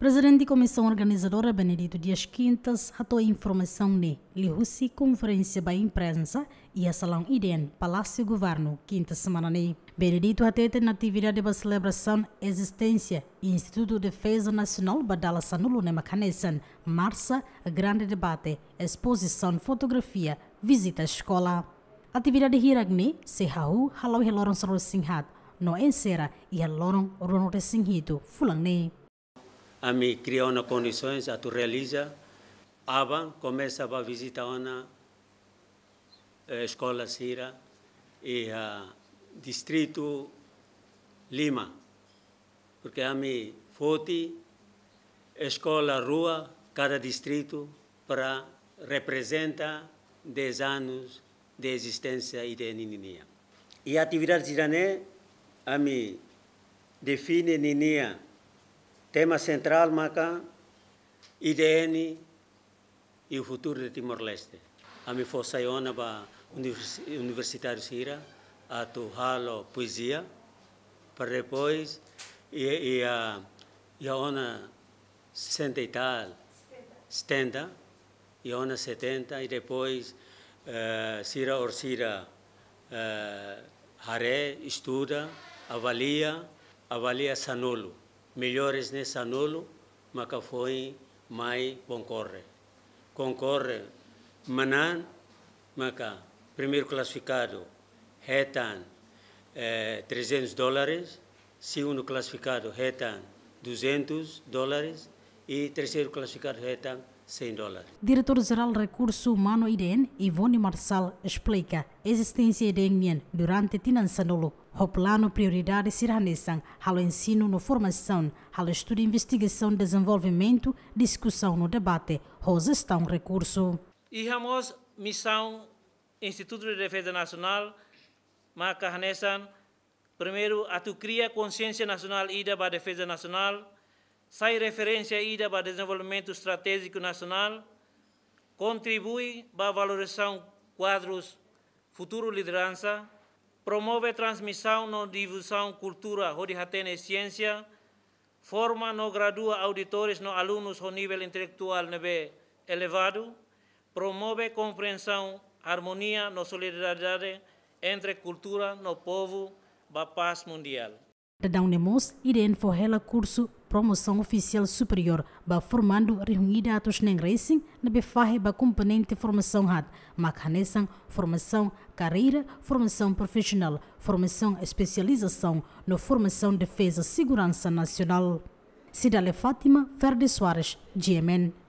Presidente da Comissão Organizadora Benedito Dias Quintas atou informação ne Lihussi Conferência da Imprensa e a Salão Iden, Palácio Governo, quinta semana ne. Benedito atete na atividade da celebração existência Instituto de Defesa Nacional Badala Sanulo Nemakanesen, Marça, grande debate, exposição, fotografia, visita à escola. Atividade Hiragni, Sehahu, Halau Heloron Sorosinghat, No Ensera e Heloron Ronore Fulan Fulangne a me criar uma condições, a tu realiza. Aba começa a visitar uma eh, escola Cira e a distrito Lima, porque a me fote escola rua cada distrito para representa 10 anos de existência e de nininha. E a atividade cidadã a me define nininha Tema central, Maca, IDN e o futuro de Timor-Leste. A minha força é para universitário Sira, a tu halo poesia, para depois, e, e a, e a ona 60 e tal, 70, e ona 70, e depois uh, Sira Orsira uh, eh, Haré estuda, avalia, avalia Sanolo melhores nesse anulo, mas que foi mais concorre. Concorre Manan, Maca, primeiro classificado, Retan, eh, 300 dólares, segundo classificado, Retan, 200 dólares, e terceiro classificado, Retan, 100 dólares. Diretor-Geral Recurso Humano IDN, Ivone Marçal, explica a existência de INEN durante Tinansanolo. O plano prioridade será nessa, ao ensino na formação, ao estudo, investigação, desenvolvimento, discussão no debate, está um recurso. E a missão Instituto de Defesa Nacional, Macarnesan, primeiro, a tu cria consciência nacional e da a defesa nacional, sai referência ainda para o desenvolvimento estratégico nacional, contribui para a valorização quadros futuro liderança, promove transmissão na divulgação cultura, horizonte e ciência, forma no gradua auditores no alunos com nível intelectual elevado, promove compreensão, harmonia no solidariedade entre cultura no povo da paz mundial. Da Daunemos, irene forrela curso Promoção Oficial Superior, ba formando reunida atos Racing na befarre ba componente formação hat, macanesan, formação carreira, formação profissional, formação especialização, no formação defesa segurança nacional. Cidale Fátima Verde Soares, GMN.